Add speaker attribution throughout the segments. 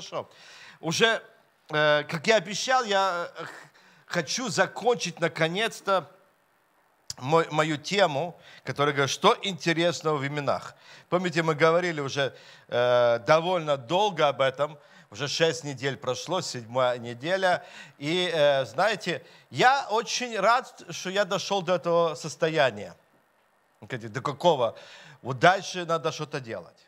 Speaker 1: хорошо. Уже, э, как я обещал, я э, хочу закончить наконец-то мою тему, которая говорит, что интересного в именах. Помните, мы говорили уже э, довольно долго об этом, уже шесть недель прошло, седьмая неделя. И знаете, я очень рад, что я дошел до этого состояния. До какого? Вот дальше надо что-то делать.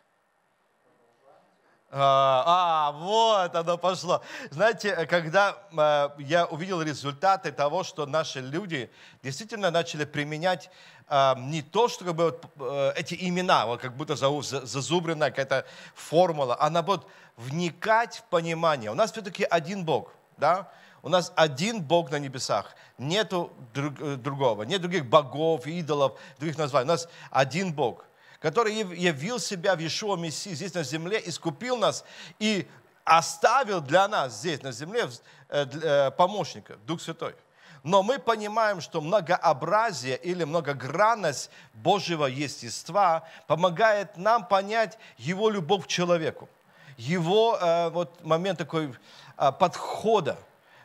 Speaker 1: А, а, вот оно пошло. Знаете, когда э, я увидел результаты того, что наши люди действительно начали применять э, не то, чтобы вот, э, эти имена, вот, как будто зазубренная какая-то формула, а наоборот, вникать в понимание. У нас все-таки один Бог, да? У нас один Бог на небесах. Нету друг, другого, нет других богов, идолов, других названий. У нас один Бог – который явил себя в Иешуа Мессии здесь на земле, искупил нас и оставил для нас здесь на земле э, э, помощника, Дух Святой. Но мы понимаем, что многообразие или многогранность Божьего естества помогает нам понять Его любовь к человеку, Его э, вот момент такой подхода,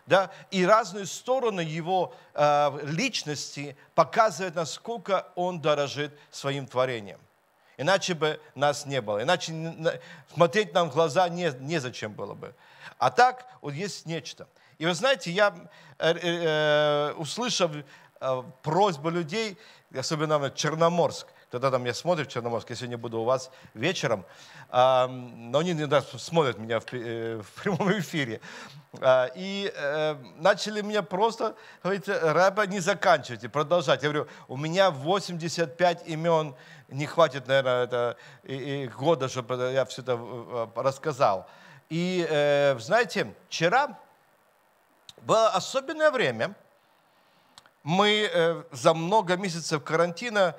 Speaker 1: да, и разные стороны его э, личности показывают, насколько он дорожит своим творением. Иначе бы нас не было. Иначе смотреть нам в глаза не, незачем было бы. А так вот есть нечто. И вы знаете, я, э, э, э услышав э, просьбу людей, особенно в Черноморск, когда там я смотрю в Черноморск, я сегодня буду у вас вечером, э, но они иногда смотрят меня в, э, в прямом эфире. Э, и э, начали меня просто говорить, Рэба, не заканчивайте, продолжайте. Я говорю, у меня 85 имен не хватит, наверное, это, и, и года, чтобы я все это э, э, рассказал. И э, знаете, вчера было особенное время. Мы э, за много месяцев карантина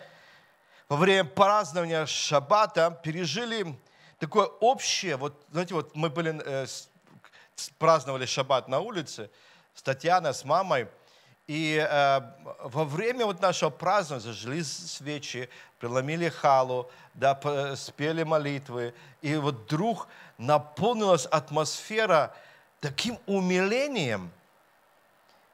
Speaker 1: во время празднования Шаббата пережили такое общее, вот знаете, вот мы были, э, праздновали Шаббат на улице с Татьяной, с мамой, и э, во время вот нашего празднования зажгли свечи, преломили халу, да, э, спели молитвы. И вот вдруг наполнилась атмосфера таким умилением –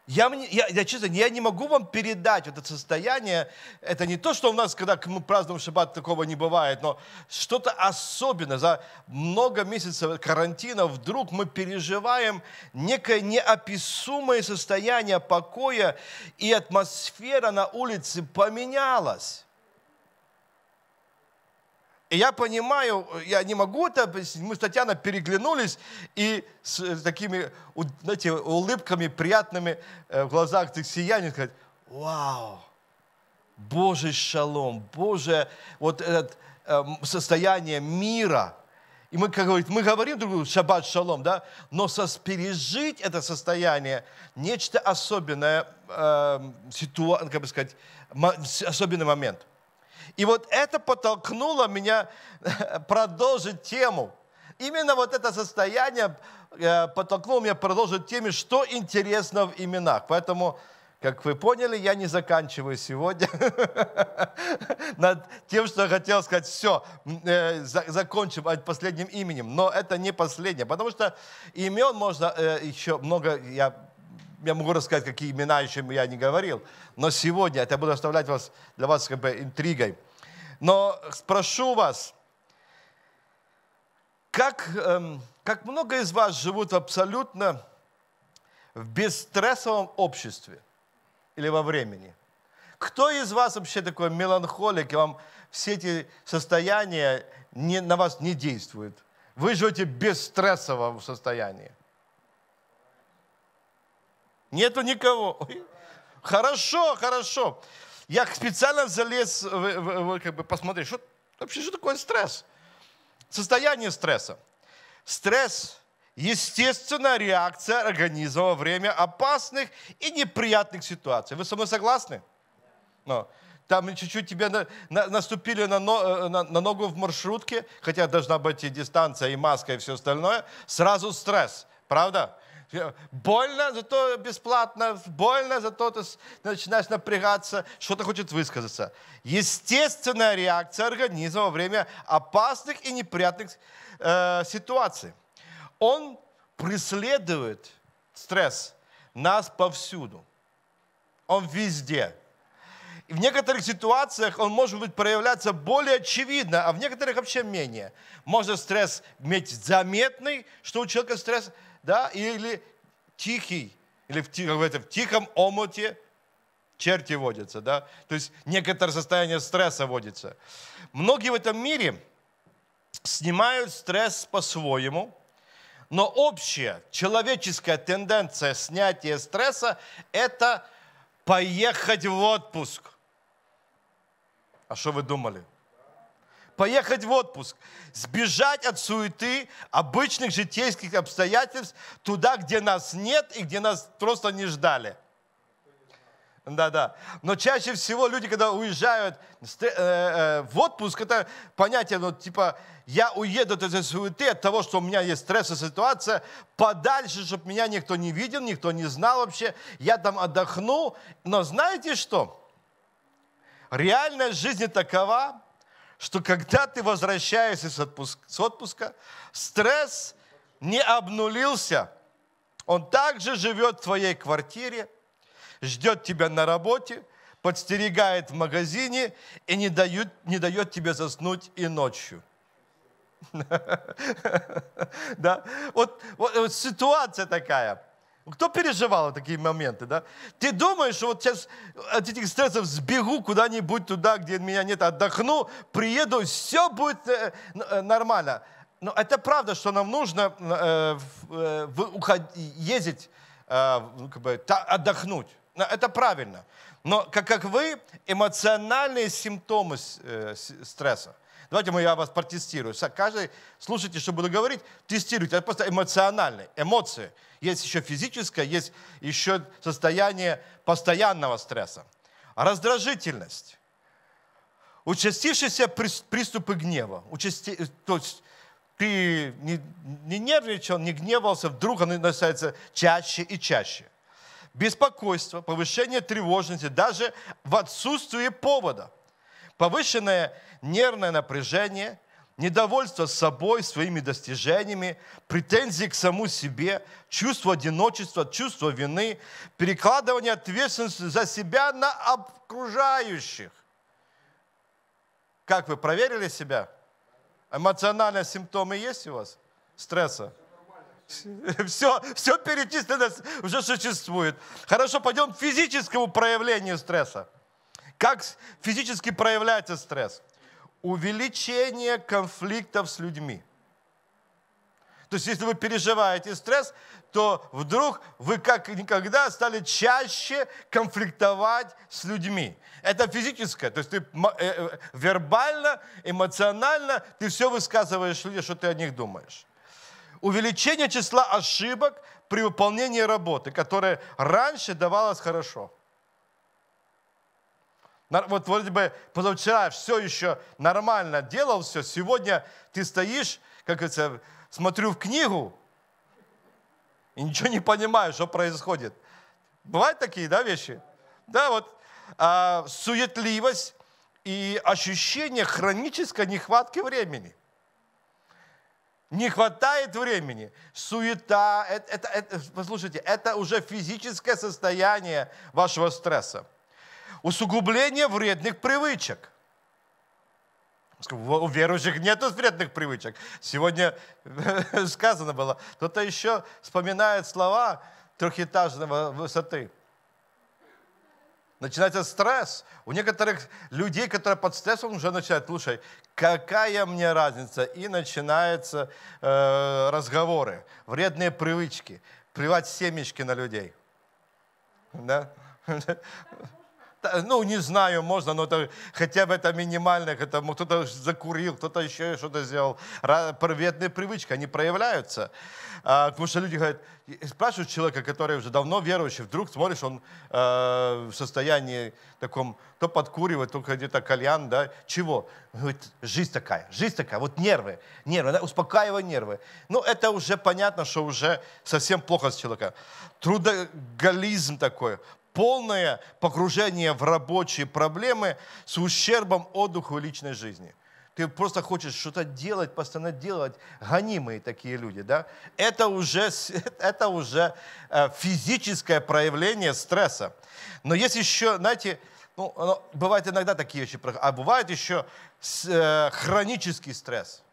Speaker 1: я, я, я честно, я не могу вам передать это состояние. Это не то, что у нас, когда мы празднуем шаббат, такого не бывает, но что-то особенное. За много месяцев карантина вдруг мы переживаем некое неописуемое состояние покоя, и атмосфера на улице поменялась. И я понимаю, я не могу это, мы с Татьяной переглянулись, и с э, такими, знаете, улыбками приятными э, в глазах так сияние сказать, вау, Божий шалом, Боже, вот это эм, состояние мира. И мы, как говорит, мы говорим друг другу шаббат шалом, да, но пережить это состояние нечто особенное, э, эм, ситуа, как бы сказать, особенный момент – и вот это подтолкнуло меня э, продолжить тему. Именно вот это состояние э, подтолкнуло меня продолжить теме, что интересно в именах. Поэтому как вы поняли, я не заканчиваю сегодня над тем, что я хотел сказать, все, э, закончим последним именем, но это не последнее, потому что имен можно э, еще много, я я могу рассказать, какие имена еще я не говорил, но сегодня это буду оставлять вас, для вас как бы интригой. Но спрошу вас, как, эм, как много из вас живут абсолютно в бесстрессовом обществе или во времени? Кто из вас вообще такой меланхолик, и вам все эти состояния не, на вас не действуют? Вы живете в бесстрессовом состоянии. Нету никого. Хорошо, хорошо. Я специально залез, как бы посмотреть, что, вообще что такое стресс? Состояние стресса. Стресс – естественная реакция организма во время опасных и неприятных ситуаций. Вы со мной согласны? Но там чуть-чуть тебе на, на, наступили на, но, э, на, на ногу в маршрутке, хотя должна быть и дистанция, и маска, и все остальное, сразу стресс, правда? Больно, зато бесплатно, больно, зато ты начинаешь напрягаться, что-то хочет высказаться. Естественная реакция организма во время опасных и неприятных э, ситуаций. Он преследует стресс нас повсюду. Он везде в некоторых ситуациях он может быть проявляться более очевидно, а в некоторых вообще менее. Может стресс иметь заметный, что у человека стресс, да, или тихий, или в, тих, в, в тихом омуте черти водятся, да. То есть некоторое состояние стресса водится. Многие в этом мире снимают стресс по-своему, но общая человеческая тенденция снятия стресса – это поехать в отпуск. А что вы думали? Поехать в отпуск, сбежать от суеты, обычных житейских обстоятельств, туда, где нас нет и где нас просто не ждали. Да, да. Но чаще всего люди, когда уезжают э, э, в отпуск, это понятие, ну, типа, я уеду от этой суеты, от того, что у меня есть стрессовая ситуация, подальше, чтобы меня никто не видел, никто не знал вообще. Я там отдохну. Но знаете что? Реальность жизни такова, что когда ты возвращаешься с, отпуск, с отпуска, стресс не обнулился. Он также живет в твоей квартире, ждет тебя на работе, подстерегает в магазине и не, дают, не дает тебе заснуть и ночью. Да? Вот, вот, вот ситуация такая – кто переживал такие моменты, да? Ты думаешь, что вот сейчас от этих стрессов сбегу куда-нибудь туда, где меня нет, отдохну, приеду, все будет э, э, нормально. Но это правда, что нам нужно э, ездить, как бы, отдохнуть. Это правильно. Но, как, как вы, эмоциональные симптомы стресса. Давайте я вас протестирую. Каждый, слушайте, что буду говорить, тестируйте. Это просто эмоционально, эмоции. Есть еще физическое, есть еще состояние постоянного стресса. Раздражительность. Участившиеся приступы гнева. Участи... Э, то есть ты не, не нервничал, не гневался, вдруг оно начинается чаще и чаще. Беспокойство, повышение тревожности, даже в отсутствии повода – повышенное нервное напряжение, недовольство собой, своими достижениями, претензии к саму себе, чувство одиночества, чувство вины, перекладывание ответственности за себя на окружающих. Как вы проверили себя? Эмоциональные симптомы есть у вас? Стресса? Все, все перечислено уже существует. Хорошо, пойдем к физическому проявлению стресса. Как физически проявляется стресс? Увеличение конфликтов с людьми. То есть, если вы переживаете стресс, то вдруг вы как никогда стали чаще конфликтовать с людьми. Это физическое, то есть ты э, э, вербально, эмоционально, ты все высказываешь людям, что ты о них думаешь. Увеличение числа ошибок при выполнении работы, которая раньше давалась хорошо – вот вроде бы позавчера все еще нормально делал все, сегодня ты стоишь, как это, смотрю в книгу и ничего не понимаю, что происходит. Бывают такие, да, вещи? Да, вот а, суетливость и ощущение хронической нехватки времени. Не хватает времени. Суета, это, это, это, послушайте, это уже физическое состояние вашего стресса усугубление вредных привычек. У верующих нет вредных привычек. Сегодня сказано было, кто-то еще вспоминает слова трехэтажного высоты. Начинается стресс. У некоторых людей, которые под стрессом, уже начинают, слушай, какая мне разница? И начинаются э, разговоры, вредные привычки, плевать семечки на людей. Да? ну, не знаю, можно, но это, хотя бы это минимально, это, кто-то закурил, кто-то еще что-то сделал. Вредные привычки, они проявляются. А, потому что люди говорят, спрашивают человека, который уже давно верующий, вдруг смотришь, он э, в состоянии таком, то подкуривает, то где-то кальян, да, чего? Он говорит, жизнь такая, жизнь такая, вот нервы, нервы, да, успокаивай нервы. Ну, это уже понятно, что уже совсем плохо с человека. Трудоголизм такой, полное погружение в рабочие проблемы с ущербом отдыху и личной жизни. Ты просто хочешь что-то делать, постоянно делать. Гонимые такие люди, да? Это уже, это уже э, физическое проявление стресса. Но есть еще, знаете, ну, бывает иногда такие вещи, а бывает еще э, хронический стресс –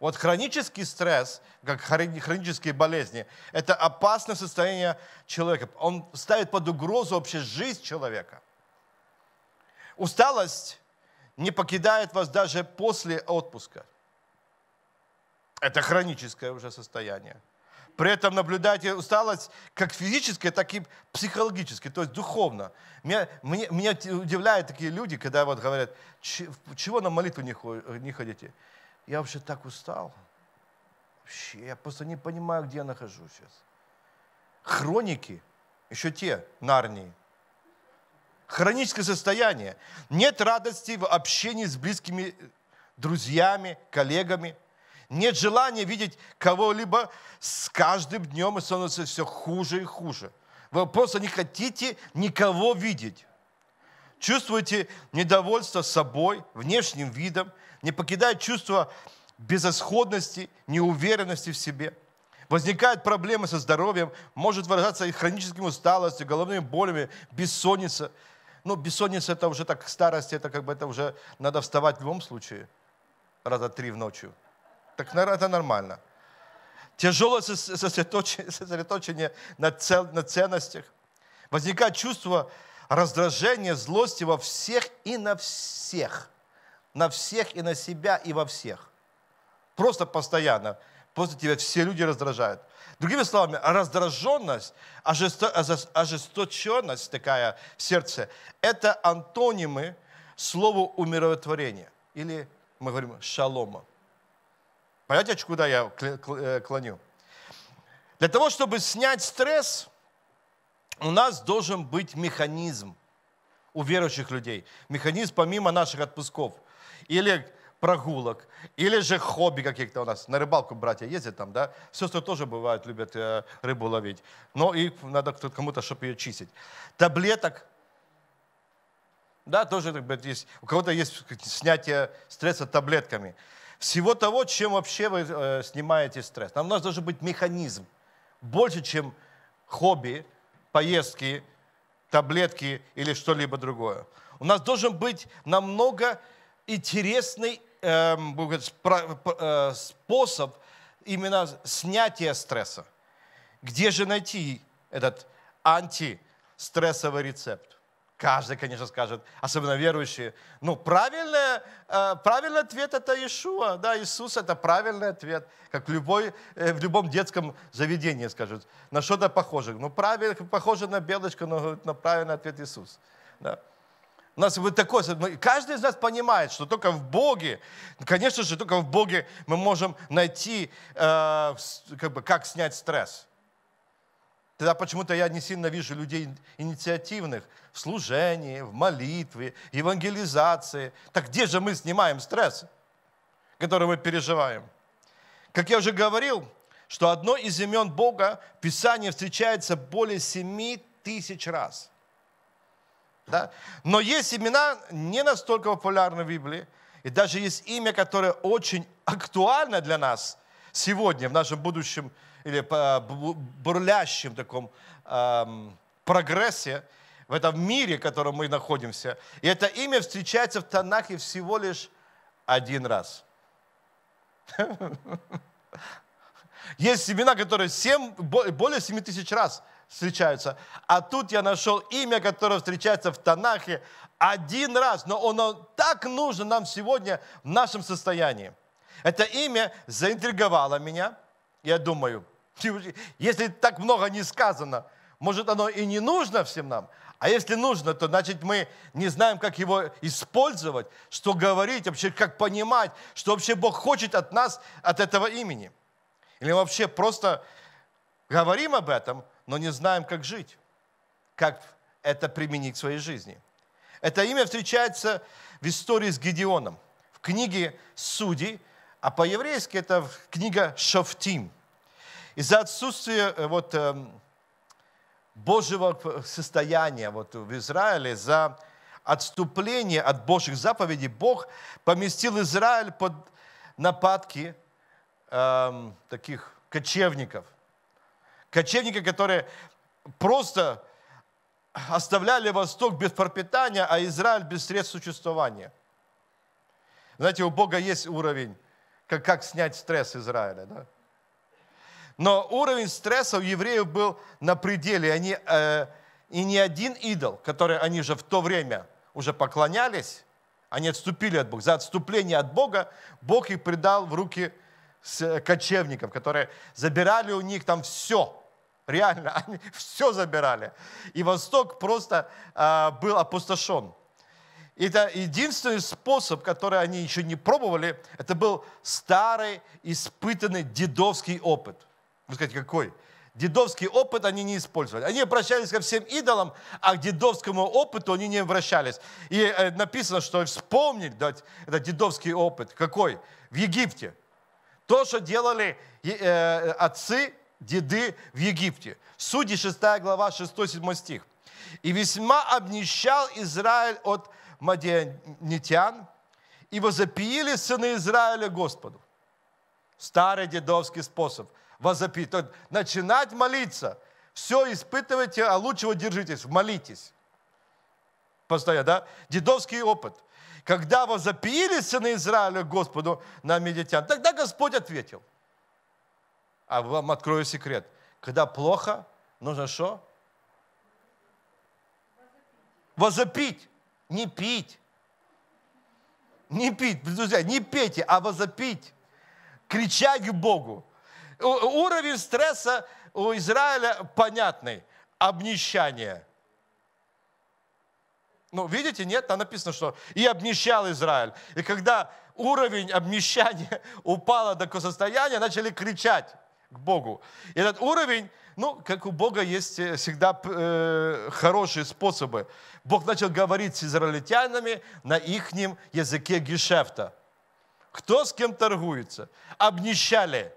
Speaker 1: вот хронический стресс, как хронические болезни, это опасное состояние человека. Он ставит под угрозу вообще жизнь человека. Усталость не покидает вас даже после отпуска. Это хроническое уже состояние. При этом наблюдайте усталость как физическая, так и психологическая, то есть духовно. Меня, меня, меня удивляют такие люди, когда вот говорят, чего на молитву не ходите? Я вообще так устал. Вообще, я просто не понимаю, где я нахожусь сейчас. Хроники, еще те, Нарнии. Хроническое состояние. Нет радости в общении с близкими э, друзьями, коллегами. Нет желания видеть кого-либо с каждым днем и становится все хуже и хуже. Вы просто не хотите никого видеть. Чувствуете недовольство собой, внешним видом, не покидает чувство безысходности, неуверенности в себе. Возникают проблемы со здоровьем, может выражаться и хроническим усталостью, головными болями, бессонница. Ну, бессонница – это уже так, старость, это как бы это уже надо вставать в любом случае, раза три в ночью. Так это нормально. Тяжелое сосредоточение, на, цел, на ценностях. Возникает чувство раздражения, злости во всех и на всех – на всех и на себя и во всех. Просто постоянно. Просто тебя все люди раздражают. Другими словами, раздраженность, ожесто, ожесточенность такая в сердце, это антонимы слову умиротворения Или мы говорим шалома. Понимаете, куда я э, клоню? Для того, чтобы снять стресс, у нас должен быть механизм у верующих людей. Механизм помимо наших отпусков или прогулок, или же хобби каких-то у нас. На рыбалку братья ездят там, да? Сестры тоже бывают, любят э, рыбу ловить. Но и надо кому-то, чтобы ее чистить. Таблеток, да, тоже так сказать, есть. У кого-то есть снятие стресса таблетками. Всего того, чем вообще вы э, снимаете стресс. Нам у нас должен быть механизм. Больше, чем хобби, поездки, таблетки или что-либо другое. У нас должен быть намного интересный эм, э, способ именно снятия стресса. Где же найти этот антистрессовый рецепт? Каждый, конечно, скажет, особенно верующие. Ну, правильный, э, правильный ответ – это Иешуа. Да, Иисус – это правильный ответ. Как в, любой, э, в любом детском заведении скажут. На что-то похоже. Ну, правильно, похоже на белочку, но на правильный ответ Иисус. Да. У нас вот такое, ну, каждый из нас понимает, что только в Боге, конечно же, только в Боге мы можем найти, э, как бы, как снять стресс. Тогда почему-то я не сильно вижу людей инициативных в служении, в молитве, евангелизации. Так где же мы снимаем стресс, который мы переживаем? Как я уже говорил, что одно из имен Бога в Писании встречается более семи тысяч раз. Да? Но есть имена не настолько популярны в Библии, и даже есть имя, которое очень актуально для нас сегодня, в нашем будущем или бурлящем таком прогрессе в этом мире, в котором мы находимся. И это имя встречается в Танахе всего лишь один раз. Есть семена, которые 7, более 7 тысяч раз встречаются. А тут я нашел имя, которое встречается в Танахе один раз, но оно так нужно нам сегодня в нашем состоянии. Это имя заинтриговало меня – я думаю. Если так много не сказано, может оно и не нужно всем нам. А если нужно, то значит мы не знаем, как его использовать, что говорить, вообще как понимать, что вообще Бог хочет от нас, от этого имени. Или вообще просто говорим об этом, но не знаем, как жить, как это применить в своей жизни. Это имя встречается в истории с Гедеоном. В книге «Судей» а по-еврейски это книга Шафтим. Из-за отсутствия э, вот, эм, Божьего состояния вот, в Израиле, за отступление от Божьих заповедей, Бог поместил Израиль под нападки э, таких кочевников. Кочевники, которые просто оставляли Восток без пропитания, а Израиль без средств существования. Знаете, у Бога есть уровень как, как снять стресс Израиля, да? Но уровень стресса у евреев был на пределе. Они, э, и ни один идол, который они же в то время уже поклонялись, они отступили от Бога. За отступление от Бога Бог их предал в руки э, кочевников, которые забирали у них там все. Реально, они все забирали. И Восток просто э, был опустошен. И это единственный способ, который они еще не пробовали, это был старый, испытанный дедовский опыт. Вы скажете, какой? Дедовский опыт они не использовали. Они обращались ко всем идолам, а к дедовскому опыту они не обращались. И э, написано, что вспомнить дать этот дедовский опыт. Какой? В Египте. То, что делали э, отцы, деды в Египте. Судьи 6 глава 6-7 стих. «И весьма обнищал Израиль от мадианитян, и возопили сыны Израиля Господу. Старый дедовский способ. Возопить. Начинать молиться. Все испытывайте, а лучшего держитесь. Молитесь. Постоянно, да? Дедовский опыт. Когда возопили сыны Израиля Господу на медитян, тогда Господь ответил. А вам открою секрет. Когда плохо, нужно что? Возопить не пить. Не пить, друзья, не пейте, а возопить. Кричать к Богу. Уровень стресса у Израиля понятный. Обнищание. Ну, видите, нет, там написано, что и обнищал Израиль. И когда уровень обнищания упало до такого состояния, начали кричать к Богу. И этот уровень, ну, как у Бога есть э, всегда э, хорошие способы. Бог начал говорить с израильтянами на их языке гешефта. Кто с кем торгуется? Обнищали.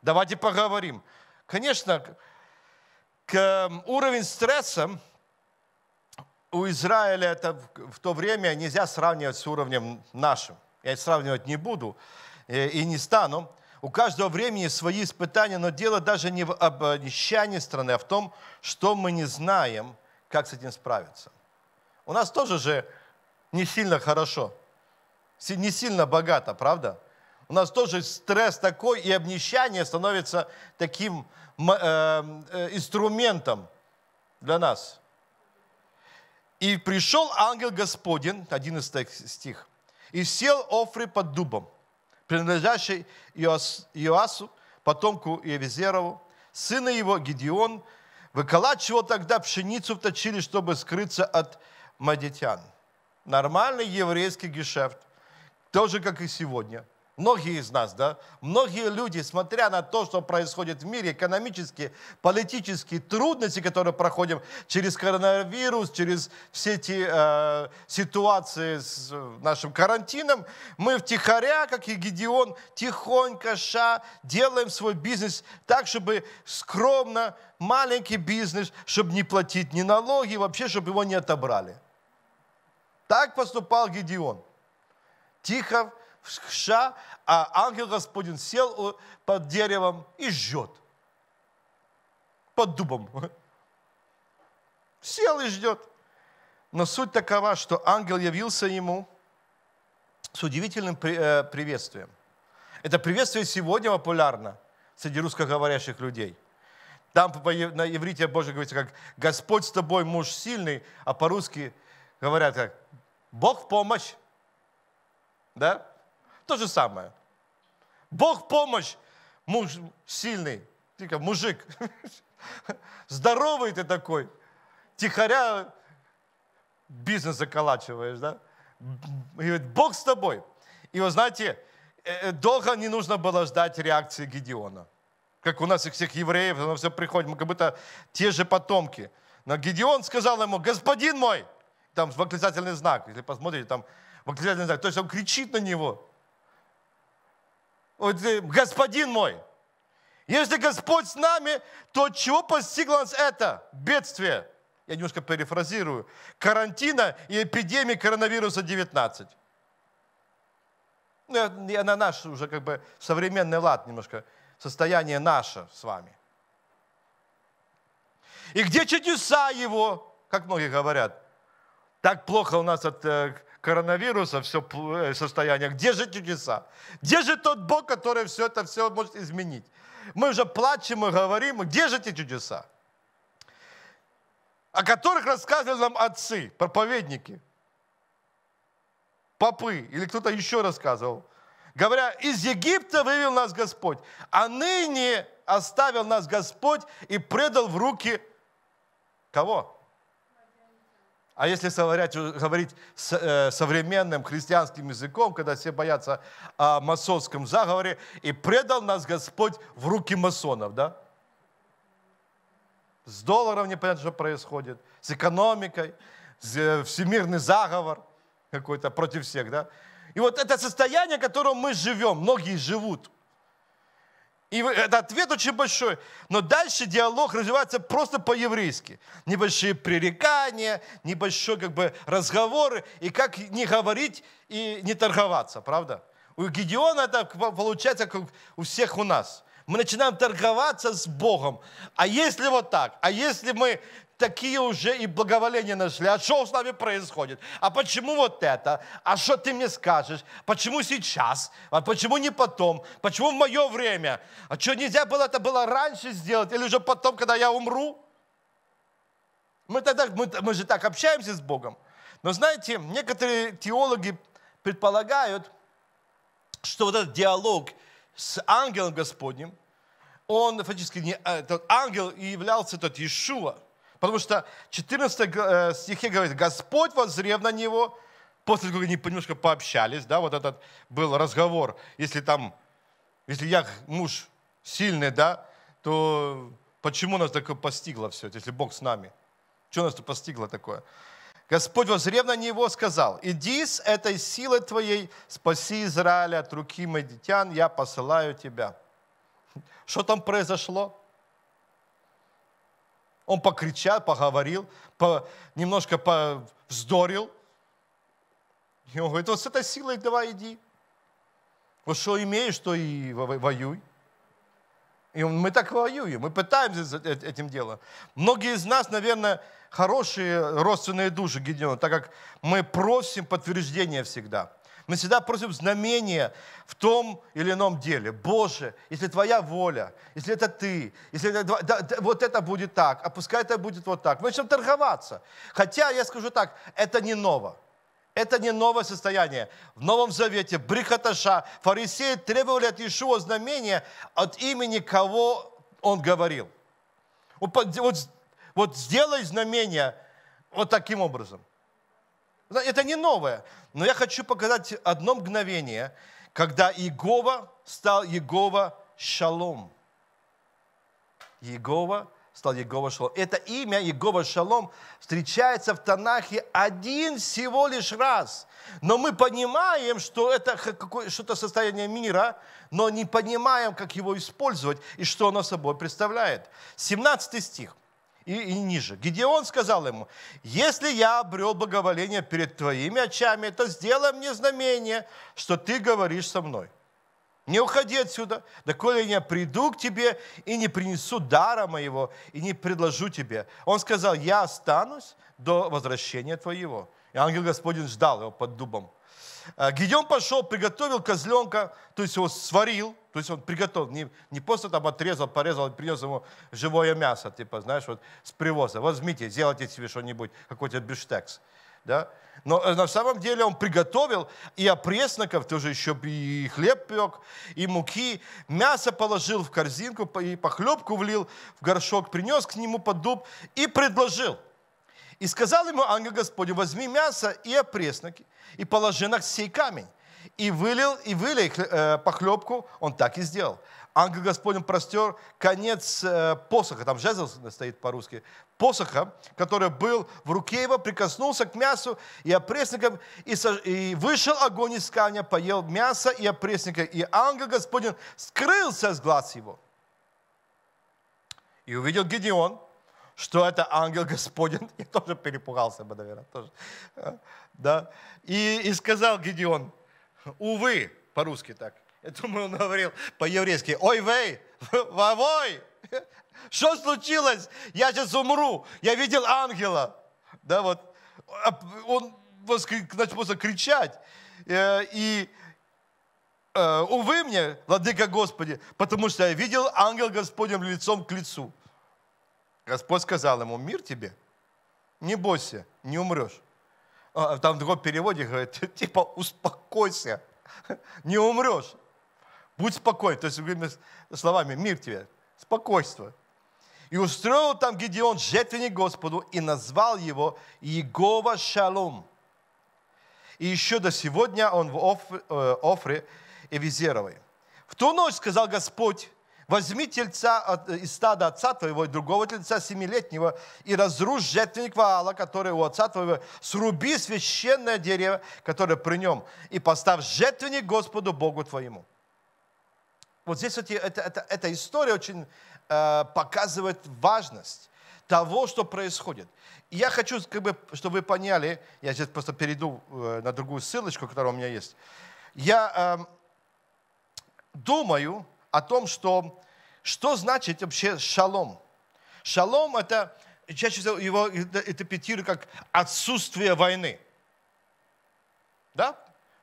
Speaker 1: Давайте поговорим. Конечно, к, эм, уровень стресса у Израиля это в то время нельзя сравнивать с уровнем нашим. Я сравнивать не буду э, и не стану. У каждого времени свои испытания, но дело даже не в обнищании страны, а в том, что мы не знаем, как с этим справиться. У нас тоже же не сильно хорошо, не сильно богато, правда? У нас тоже стресс такой, и обнищание становится таким э, э, инструментом для нас. И пришел ангел Господень, 11 стих, и сел Офри под дубом – принадлежащий Иос, Иоасу, потомку Евизерову, сына его Гедеон, выколачивал тогда пшеницу в точили, чтобы скрыться от мадитян. Нормальный еврейский гешефт, тоже как и сегодня – многие из нас, да, многие люди, смотря на то, что происходит в мире, экономические, политические трудности, которые проходим через коронавирус, через все эти э, ситуации с э, нашим карантином, мы втихаря, как и Гедеон, тихонько, ша, делаем свой бизнес так, чтобы скромно, маленький бизнес, чтобы не платить ни налоги, вообще, чтобы его не отобрали. Так поступал Гедеон. Тихо, Ша, а ангел Господень сел под деревом и ждет. Под дубом. Сел и ждет. Но суть такова, что ангел явился ему с удивительным э, приветствием. Это приветствие сегодня популярно среди русскоговорящих людей. Там на иврите Боже говорится, как «Господь с тобой, муж сильный», а по-русски говорят как «Бог в помощь». Да? То же самое. Бог помощь, муж сильный, мужик, здоровый ты такой, тихоря бизнес заколачиваешь, да? И говорит, Бог с тобой. И вы знаете, э, э, долго не нужно было ждать реакции Гедеона. Как у нас их всех евреев, оно все приходит, мы как будто те же потомки. Но Гедеон сказал ему, господин мой, там восклицательный знак, если посмотрите, там восклицательный знак, то есть он кричит на него, Э, господин мой, если Господь с нами, то чего постигло нас это бедствие? Я немножко перефразирую. Карантина и эпидемия коронавируса 19. Ну, я на наш уже как бы современный лад немножко, состояние наше с вами. И где чудеса его, как многие говорят, так плохо у нас от э, коронавируса, все э, состояние, где же чудеса? Где же тот Бог, который все это все может изменить? Мы уже плачем и говорим, где же эти чудеса? О которых рассказывали нам отцы, проповедники, попы или кто-то еще рассказывал. Говоря, из Египта вывел нас Господь, а ныне оставил нас Господь и предал в руки кого? А если э, говорить, с, э, современным христианским языком, когда все боятся о масонском заговоре, и предал нас Господь в руки масонов, да? С долларом непонятно, что происходит, с экономикой, с, э, всемирный заговор какой-то против всех, да? И вот это состояние, в котором мы живем, многие живут – и это ответ очень большой. Но дальше диалог развивается просто по-еврейски. Небольшие пререкания, небольшие как бы разговоры. И как не говорить и не торговаться, правда? У Гедеона это получается, как у всех у нас. Мы начинаем торговаться с Богом. А если вот так? А если мы такие уже и благоволения нашли. А что с нами происходит? А почему вот это? А что ты мне скажешь? Почему сейчас? А почему не потом? Почему в мое время? А что нельзя было это было раньше сделать или уже потом, когда я умру? Мы, тогда, мы, мы же так общаемся с Богом. Но знаете, некоторые теологи предполагают, что вот этот диалог с ангелом Господним, он фактически не, этот ангел и являлся тот Иешуа. Потому что 14 э, стихе говорит, Господь возрев на него, после того, как они немножко пообщались, да, вот этот был разговор, если там, если я муж сильный, да, то почему нас такое постигло все, если Бог с нами? Что нас постигло такое? Господь возрев на него сказал, иди с этой силой твоей, спаси Израиля от руки медитян, я посылаю тебя. Что там произошло? Он покричал, поговорил, по, немножко вздорил. И он говорит, вот с этой силой давай иди. Вот что имеешь, то и воюй. И мы так воюем, мы пытаемся э, этим делом. Многие из нас, наверное, хорошие родственные души Гедеон, так как мы просим подтверждения всегда – мы всегда просим знамения в том или ином деле. Боже, если твоя воля, если это ты, если это, да, да, вот это будет так, а пускай это будет вот так. Мы начнем торговаться. Хотя, я скажу так, это не ново. Это не новое состояние. В Новом Завете брехоташа фарисеи требовали от Иешуа знамения от имени кого он говорил. Вот, вот сделай знамение вот таким образом. Это не новое. Но я хочу показать одно мгновение, когда Иегова стал Иегова Шалом. Иегова стал Иегова Шалом. Это имя Иегова Шалом встречается в Танахе один всего лишь раз. Но мы понимаем, что это что-то состояние мира, но не понимаем, как его использовать и что оно собой представляет. 17 стих – и, и ниже. Гедеон сказал ему, если я обрел благоволение перед твоими очами, то сделай мне знамение, что ты говоришь со мной. Не уходи отсюда, доколе я приду к тебе и не принесу дара моего, и не предложу тебе. Он сказал, я останусь до возвращения твоего. И ангел Господень ждал его под дубом. А, Гедеон пошел, приготовил козленка, то есть его сварил, то есть он приготовил, не, не просто там отрезал, порезал, принес ему живое мясо, типа, знаешь, вот с привоза. Возьмите, сделайте себе что-нибудь, какой-то бифштекс. Да? Но э, на самом деле он приготовил и опресноков, тоже еще и хлеб пек, и муки, мясо положил в корзинку, и похлебку влил в горшок, принес к нему под дуб и предложил – и сказал ему ангел Господень, возьми мясо и опресноки, и положи на сей камень. И вылил, и вылей э, похлебку, он так и сделал. Ангел Господень простер конец э, посоха, там жезл стоит по-русски, посоха, который был в руке его, прикоснулся к мясу и опресника, и, сож... и вышел огонь из камня, поел мясо и опресника, и ангел Господень скрылся с глаз его. И увидел Гедеон – что это ангел Господень. Я тоже перепугался бы, наверное. Тоже. А, да? И, и сказал Гедеон, увы, по-русски так. Я думаю, он говорил по-еврейски, ой, вей, вавой, что случилось? Я сейчас умру, я видел ангела. Да, вот. А он начал просто кричать. Э, и э, увы мне, владыка Господи, потому что я видел ангел Господним лицом к лицу. Господь сказал ему, мир тебе, не бойся, не умрешь. А, а там в другом переводе говорит, типа, успокойся, не умрешь. Будь спокоен. То есть, другими словами, мир тебе, спокойство. И устроил там Гедеон жертвенник Господу и назвал его Иегова Шалом. И еще до сегодня он в э, Офре Эвизеровой. В ту ночь сказал Господь Возьми тельца э, из стада отца твоего и другого тельца семилетнего, и разрушь жертвенник Ваала, который у отца твоего, сруби священное дерево, которое при нем, и поставь жертвенник Господу Богу твоему. Вот здесь вот эта, эта, эта история очень э, показывает важность того, что происходит. я хочу, как бы, чтобы вы поняли, я сейчас просто перейду э, на другую ссылочку, которая у меня есть. Я э, думаю, о том, что, что значит вообще шалом. Шалом – это, чаще всего его интерпретируют как отсутствие войны. Да?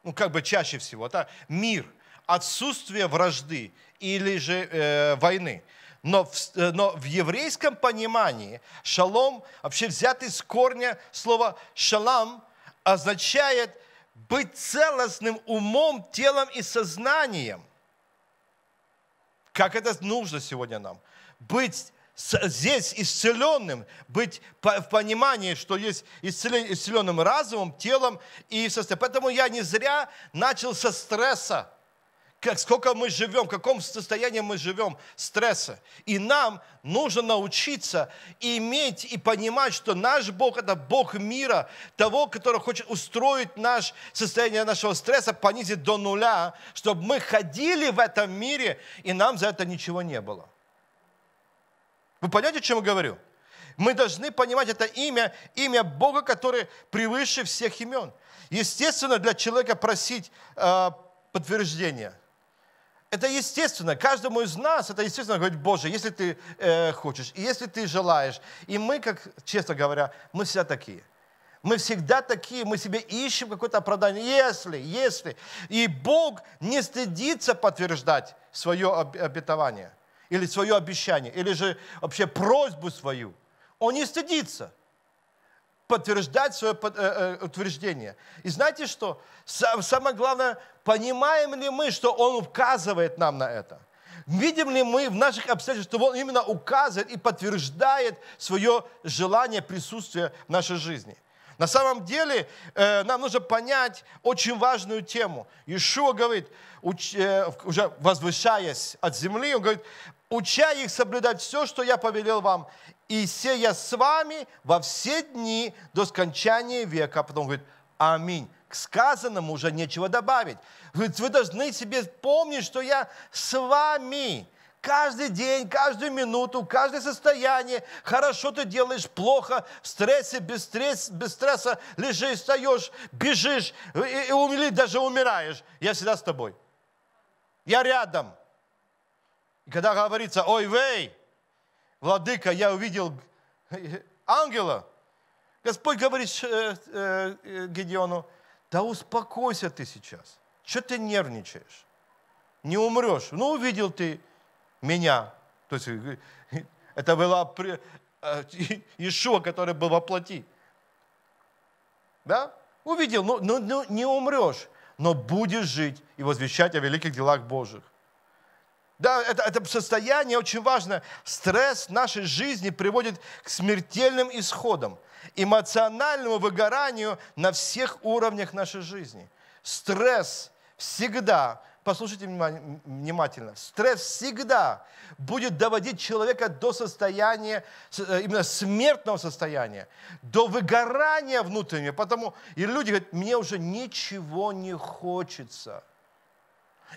Speaker 1: Ну, как бы чаще всего. Это мир, отсутствие вражды или же э, войны. Но в, э, но в еврейском понимании шалом, вообще взятый с корня слова шалам, означает быть целостным умом, телом и сознанием – как это нужно сегодня нам? Быть здесь исцеленным, быть в понимании, что есть исцеленным разумом, телом и состоянием. Поэтому я не зря начал со стресса как сколько мы живем, в каком состоянии мы живем стресса. И нам нужно научиться иметь и понимать, что наш Бог – это Бог мира, того, который хочет устроить наше состояние нашего стресса, понизить до нуля, чтобы мы ходили в этом мире, и нам за это ничего не было. Вы понимаете, о чем я говорю? Мы должны понимать это имя, имя Бога, который превыше всех имен. Естественно, для человека просить э, подтверждения – это естественно, каждому из нас это естественно говорить, Боже, если ты э, хочешь, и если ты желаешь. И мы, как, честно говоря, мы все такие. Мы всегда такие, мы себе ищем какое-то оправдание. Если, если. И Бог не стыдится подтверждать свое обетование или свое обещание, или же вообще просьбу свою. Он не стыдится подтверждать свое э, э, утверждение. И знаете что? Самое главное, Понимаем ли мы, что Он указывает нам на это? Видим ли мы в наших обстоятельствах, что Он именно указывает и подтверждает свое желание присутствия в нашей жизни? На самом деле э, нам нужно понять очень важную тему. Ишуа говорит, э, уже возвышаясь от земли, он говорит, уча их соблюдать все, что я повелел вам, и се я с вами во все дни до скончания века. потом говорит, аминь сказанному уже нечего добавить. Вы, вы должны себе помнить, что я с вами. Каждый день, каждую минуту, каждое состояние. Хорошо ты делаешь, плохо, в стрессе, без, стресс, без стресса лежишь, встаешь, бежишь, э, э, и, и, или даже умираешь. Я всегда с тобой. Я рядом. И когда говорится, ой, вей, владыка, я увидел э, ангела, Господь говорит Гедеону, да успокойся ты сейчас. Что ты нервничаешь? Не умрешь. Ну, увидел ты меня. То есть э, э, это была э, Ишуа, который был во плоти. Да? Увидел, но, ну, но, ну, но ну, не умрешь, но будешь жить и возвещать о великих делах Божьих. Да, это, это состояние очень важно. Стресс нашей жизни приводит к смертельным исходам эмоциональному выгоранию на всех уровнях нашей жизни. Стресс всегда, послушайте внимательно, стресс всегда будет доводить человека до состояния, э, именно смертного состояния, до выгорания внутреннего. Потому и люди говорят, мне уже ничего не хочется –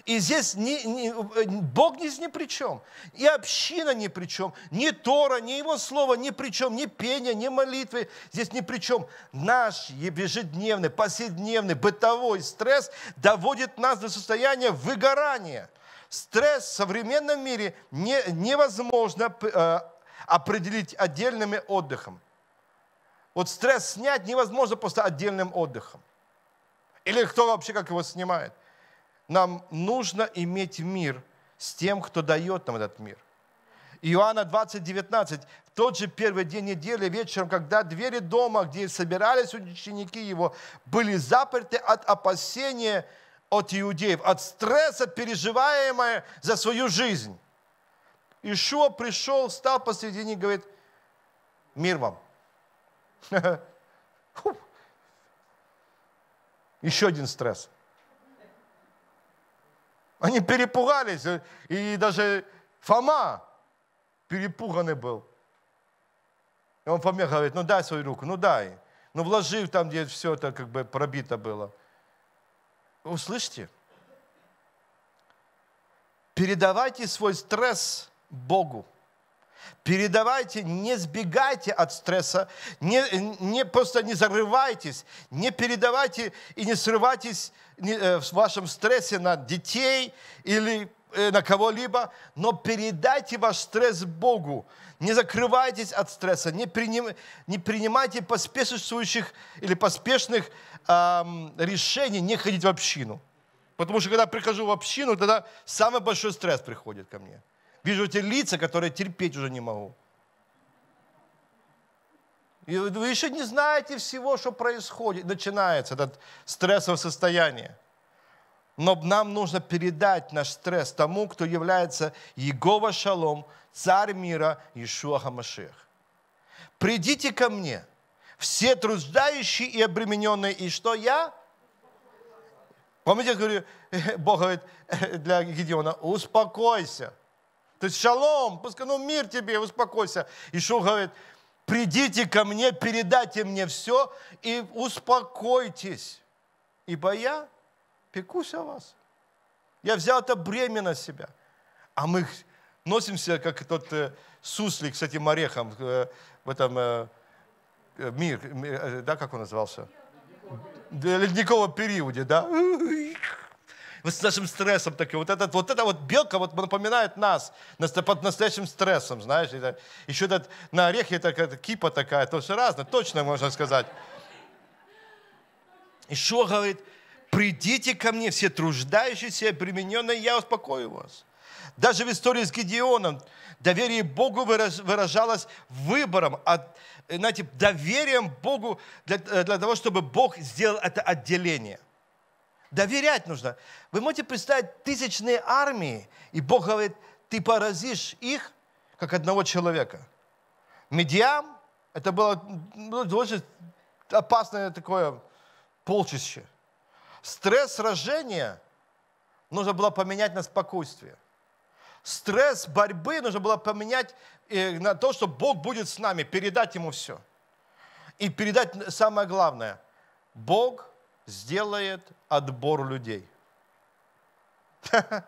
Speaker 1: и здесь ни, ни, э, Бог здесь ни при чем, и община ни при чем, ни Тора, ни Его Слово ни при чем, ни пение, ни молитвы здесь ни при чем. Наш ежедневный, повседневный, бытовой стресс доводит нас до состояния выгорания. Стресс в современном мире не, невозможно э, определить отдельным отдыхом. Вот стресс снять невозможно просто отдельным отдыхом. Или кто вообще как его снимает – нам нужно иметь мир с тем, кто дает нам этот мир. Иоанна 20, 19. В тот же первый день недели вечером, когда двери дома, где собирались ученики его, были заперты от опасения от иудеев, от стресса, переживаемого за свою жизнь. Ишуа пришел, встал посередине и говорит, мир вам. Еще один стресс – они перепугались, э, и даже Фома перепуганный был. И он Фоме говорит, ну дай свою руку, ну дай. Ну вложи там, где все это как бы пробито было. Услышьте. Передавайте свой стресс Богу передавайте, не сбегайте от стресса, не, не просто не зарывайтесь, не передавайте и не срывайтесь э, в вашем стрессе на детей или э, на кого-либо, но передайте ваш стресс Богу. Не закрывайтесь от стресса, не, приним, не принимайте поспешествующих или поспешных эм, решений не ходить в общину. Потому что когда прихожу в общину, тогда самый большой стресс приходит ко мне. Вижу эти лица, которые терпеть уже не могу. И вы еще не знаете всего, что происходит. Начинается это стрессовое состояние. Но нам нужно передать наш стресс тому, кто является Егова Шалом, царь мира Ишуа Хамашех. «Придите ко мне, все труждающие и обремененные, и что я?» Помните, я говорю, Бог говорит э, для Гедеона, «Успокойся, то есть шалом, пускай, ну мир тебе, успокойся. И Ишуа говорит, придите ко мне, передайте мне все и успокойтесь, ибо я пекусь о вас. Я взял это бремя на себя. А мы носимся, как тот э, суслик с этим орехом э, в этом э, э, мир, да, как он назывался? Ледниковом периоде, да? с нашим стрессом. Так, вот, этот, вот эта вот белка вот напоминает нас под настоящим стрессом, знаешь. Это, еще этот, на орехе такая кипа такая, то все разное, точно можно сказать. еще говорит? Придите ко мне, все труждающиеся и примененные, я успокою вас. Даже в истории с Гедеоном доверие Богу выражалось выбором, от, знаете, доверием Богу для, э, для того, чтобы Бог сделал это отделение. Доверять нужно. Вы можете представить тысячные армии, и Бог говорит, ты поразишь их, как одного человека. Медиам, это было ну, очень опасное такое полчище. Стресс сражения нужно было поменять на спокойствие. Стресс борьбы нужно было поменять э, на то, что Бог будет с нами, передать Ему все. И передать самое главное, Бог сделает отбор людей.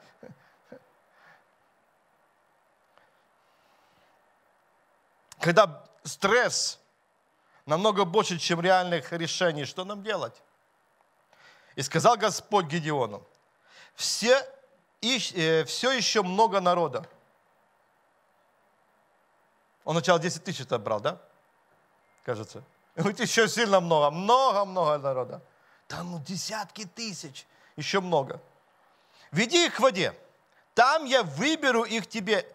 Speaker 1: Когда стресс намного больше, чем реальных решений, что нам делать? И сказал Господь Гедеону, все, и, э, все еще много народа. Он сначала 10 тысяч отобрал, да? Кажется. И еще сильно много, много-много народа. Да ну десятки тысяч, еще много. Веди их к воде, там я выберу их тебе.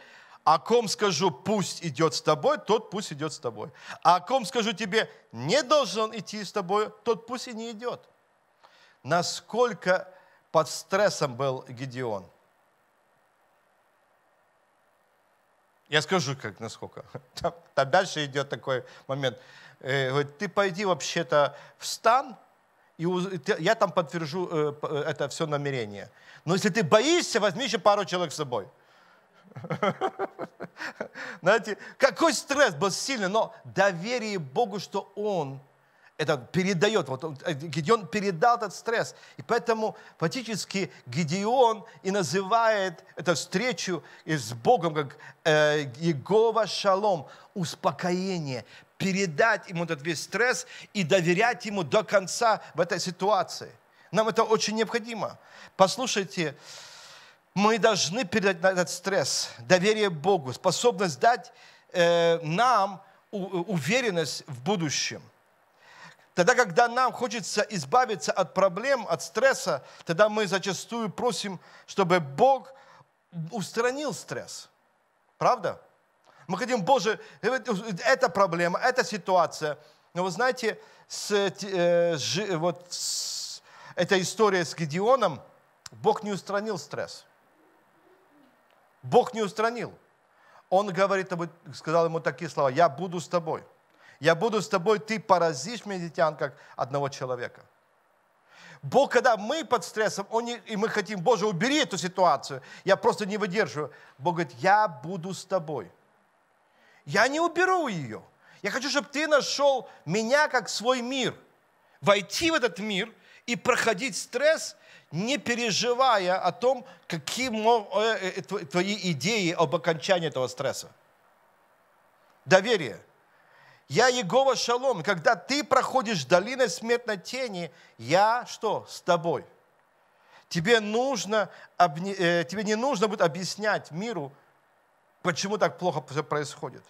Speaker 1: А о ком скажу, пусть идет с тобой, тот пусть идет с тобой. А о ком скажу тебе, не должен идти с тобой, тот пусть и не идет. Насколько под стрессом был Гедеон. Я скажу, как, насколько. Там, там дальше идет такой момент. Э, говорит, ты пойди вообще-то встан и я там подтвержу э, э, это все намерение. Но если ты боишься, возьми еще пару человек с собой. Знаете, какой стресс был сильный, но доверие Богу, что Он это передает. Вот э, Гедеон передал этот стресс. И поэтому фактически Гедеон и называет эту встречу с Богом как э, Егова Шалом, успокоение, передать ему этот весь стресс и доверять ему до конца в этой ситуации. Нам это очень необходимо. Послушайте, мы должны передать этот стресс, доверие Богу, способность дать э, нам уверенность в будущем. Тогда, когда нам хочется избавиться от проблем, от стресса, тогда мы зачастую просим, чтобы Бог устранил стресс. Правда? Мы хотим, Боже, э, э, это проблема, это ситуация. Но вы знаете, с, э, жи, вот с, эта история с Гедеоном, Бог не устранил стресс. Бог не устранил. Он говорит, сказал ему такие слова, я буду с тобой. Я буду с тобой, ты поразишь медитян, как одного человека. Бог, когда мы под стрессом, он не, и мы хотим, Боже, убери эту ситуацию, я просто не выдерживаю. Бог говорит, я буду с тобой. Я не уберу ее. Я хочу, чтобы ты нашел меня как свой мир. Войти в этот мир и проходить стресс, не переживая о том, какие э, э, э, твои идеи об окончании этого стресса. Доверие. Я Егова Шалом. Когда ты проходишь долины смертной тени, я что? С тобой. Тебе, нужно, тебе не нужно будет объяснять миру, Почему так плохо все происходит?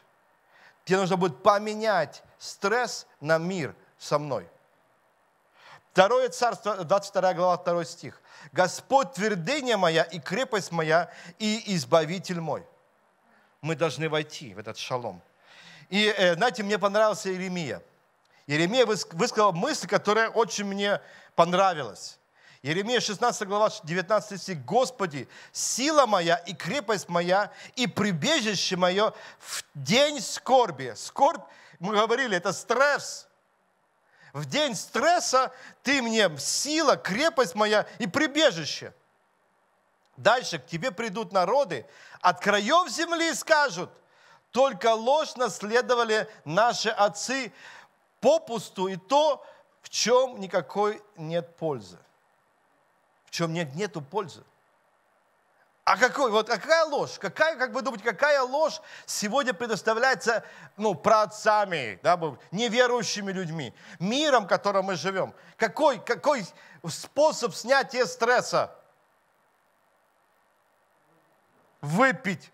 Speaker 1: Тебе нужно будет поменять стресс на мир со мной. Второе царство, 22 глава, 2 стих. «Господь твердыня моя и крепость моя, и избавитель мой». Мы должны войти в этот шалом. И, э, знаете, мне понравился Иеремия. Иеремия высказал мысль, которая очень мне понравилась. Еремия 16 глава 19 стих. «Господи, сила моя и крепость моя и прибежище мое в день скорби». Скорбь, мы говорили, это стресс. В день стресса ты мне сила, крепость моя и прибежище. Дальше к тебе придут народы от краев земли и скажут, только ложно следовали наши отцы попусту и то, в чем никакой нет пользы чем нет, нету пользы. А какой, вот какая ложь? Какая, как вы думаете, какая ложь сегодня предоставляется ну, праотцами, да, неверующими людьми, миром, в котором мы живем? Какой, какой способ снятия стресса? Выпить,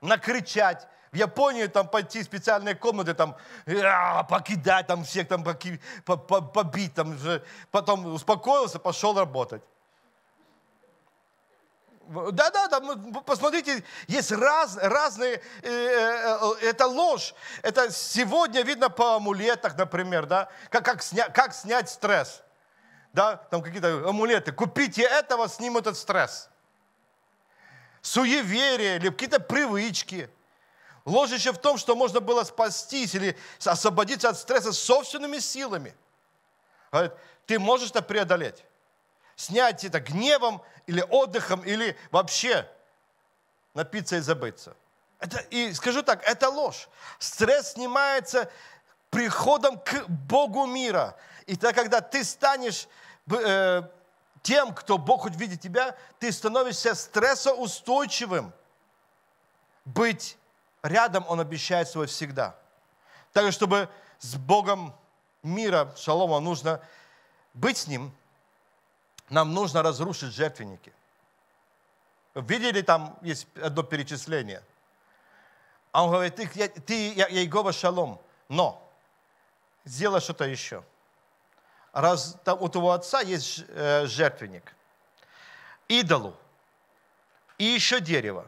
Speaker 1: накричать, в Японию там пойти специальные комнаты, там э, покидать, там всех там побить, там же. Потом успокоился, пошел работать. Да, да, да, посмотрите, есть раз, разные, э, э, э, это ложь. Это сегодня видно по амулетах, например, да, как, как, сня, как снять стресс. Да, там какие-то амулеты. Купите этого, снимут этот стресс. Суеверие или какие-то привычки – Ложище в том, что можно было спастись или освободиться от стресса собственными силами. Говорит, ты можешь это преодолеть. Снять это гневом или отдыхом, или вообще напиться и забыться. Это, и скажу так, это ложь. Стресс снимается приходом к Богу мира. И тогда, когда ты станешь э, тем, кто Бог хоть видит тебя, ты становишься стрессоустойчивым. Быть рядом Он обещает свой всегда. Так, чтобы с Богом мира, шалома, нужно быть с Ним, нам нужно разрушить жертвенники. Видели там, есть одно перечисление. А он говорит, ты, я, ты я, Иегова шалом, но сделай что-то еще. Раз там, у твоего отца есть э, жертвенник, идолу и еще дерево.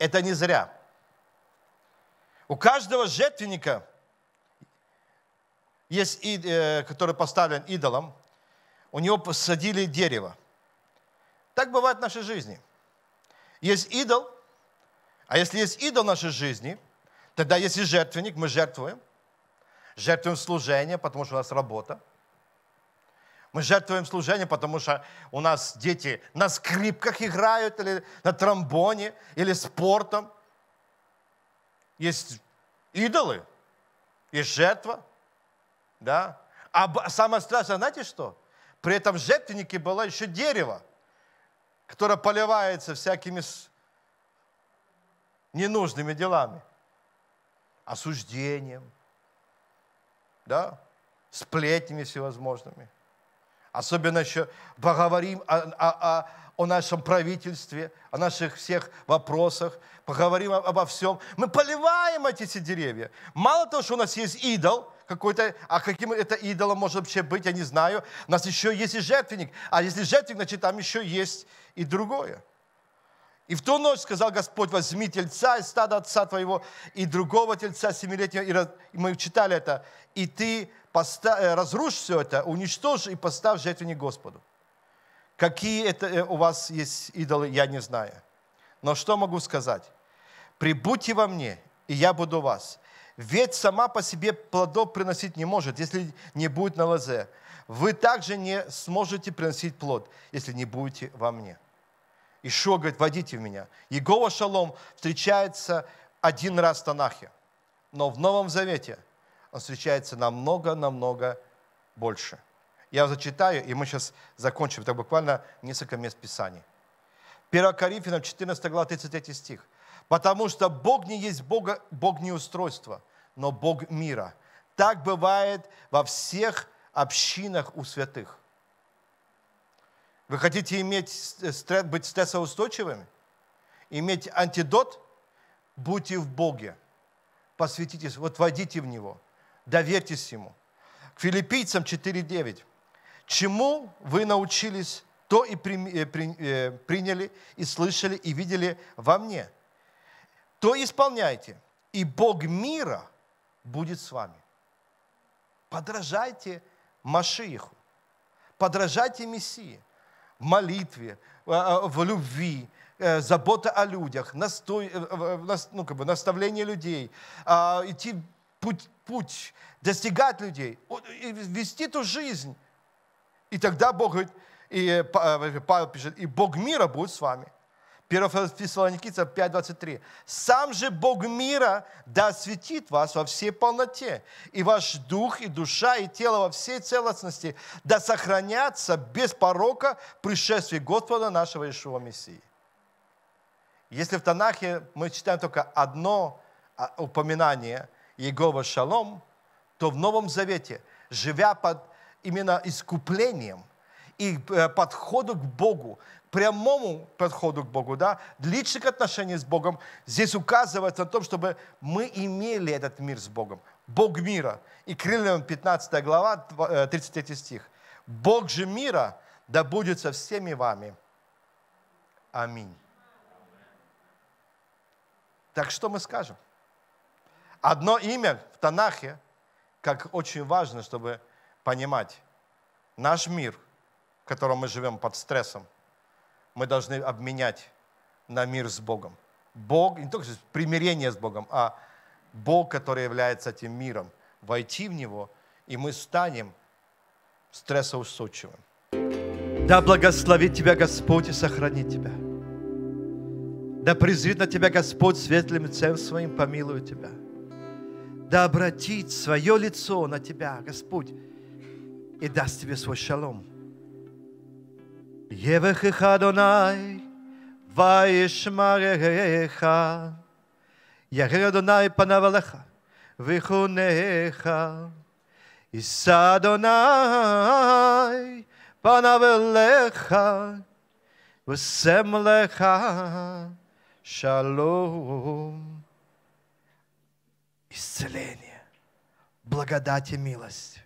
Speaker 1: Это не зря. У каждого жертвенника, есть, э, который поставлен идолом, у него посадили дерево. Так бывает в нашей жизни. Есть идол, а если есть идол в нашей жизни, тогда есть и жертвенник, мы жертвуем. Жертвуем служение, потому что у нас работа. Мы жертвуем служение, потому что у нас дети на скрипках играют, или на тромбоне, или спортом – есть идолы, есть жертва, да. А самое страшное, знаете что? При этом в жертвеннике было еще дерево, которое поливается всякими ненужными делами, осуждением, да, сплетнями всевозможными. Особенно еще поговорим о, о, о нашем правительстве, о наших всех вопросах, поговорим обо всем. Мы поливаем эти все деревья. Мало того, что у нас есть идол какой-то, а каким это идолом может вообще быть, я не знаю. У нас еще есть и жертвенник. А если жертвенник, значит, там еще есть и другое. И в ту ночь сказал Господь, возьми тельца из стада отца твоего и другого тельца семилетнего. И мы читали это. И ты поста... Э, разрушь все это, уничтожь и поставь жертвенник Господу. Какие это э, у вас есть идолы, я не знаю. Но что могу сказать? Прибудьте во мне, и я буду у вас. Ведь сама по себе плодов приносить не может, если не будет на лозе. Вы также не сможете приносить плод, если не будете во мне. Ишо говорит, водите в меня. Егова Шалом встречается один раз в Танахе, но в Новом Завете он встречается намного-намного больше – я зачитаю, и мы сейчас закончим. Это буквально несколько мест Писаний. 1 Коринфянам 14 глава 33 стих. «Потому что Бог не есть Бога, Бог не устройство, но Бог мира. Так бывает во всех общинах у святых». Вы хотите иметь, э, стресс, быть стрессоустойчивыми? Иметь антидот? Будьте в Боге. Посвятитесь, вот войдите в Него. Доверьтесь Ему. К филиппийцам 4.9. Чему вы научились, то и э, э, приняли, и слышали, и видели во мне. То исполняйте, и Бог мира будет с вами. Подражайте Машииху, подражайте Мессии в молитве, а, а, в любви, э, забота о людях, настой, ну, как бы, наставление людей, а, идти путь, путь, достигать людей, вести ту жизнь, и тогда Бог говорит, и э, э, Павел пишет, и Бог мира будет с вами. 1 Фессалоникийцам 5.23. «Сам же Бог мира да осветит вас во всей полноте, и ваш дух, и душа, и тело во всей целостности да сохранятся без порока пришествия Господа нашего Ишуа Мессии». Если в Танахе мы читаем только одно а, упоминание Егова Шалом, то в Новом Завете, живя под именно искуплением и э, подходу к Богу, прямому подходу к Богу, да, личных отношений с Богом, здесь указывается на том, чтобы мы имели этот мир с Богом. Бог мира. И Крыльям 15 глава, 33 э, стих. Бог же мира да будет со всеми вами. Аминь. Так что мы скажем? Одно имя в Танахе, как очень важно, чтобы понимать, наш мир, в котором мы живем под стрессом, мы должны обменять на мир с Богом. Бог, не только примирение с Богом, а Бог, который является этим миром, войти в Него, и мы станем стрессоустойчивым. Да благословит Тебя Господь и сохранит Тебя. Да презрит на Тебя Господь светлым лицем Своим, помилует Тебя. Да обратит свое лицо на Тебя, Господь, и даст тебе свой шалом. Евехех Адонай, Ваишмареха, Яхер Адонай Панавалеха, Вихунеха, Иса Адонай Панавалеха, Усемлеха, Шалом. Исцеление, благодать и милость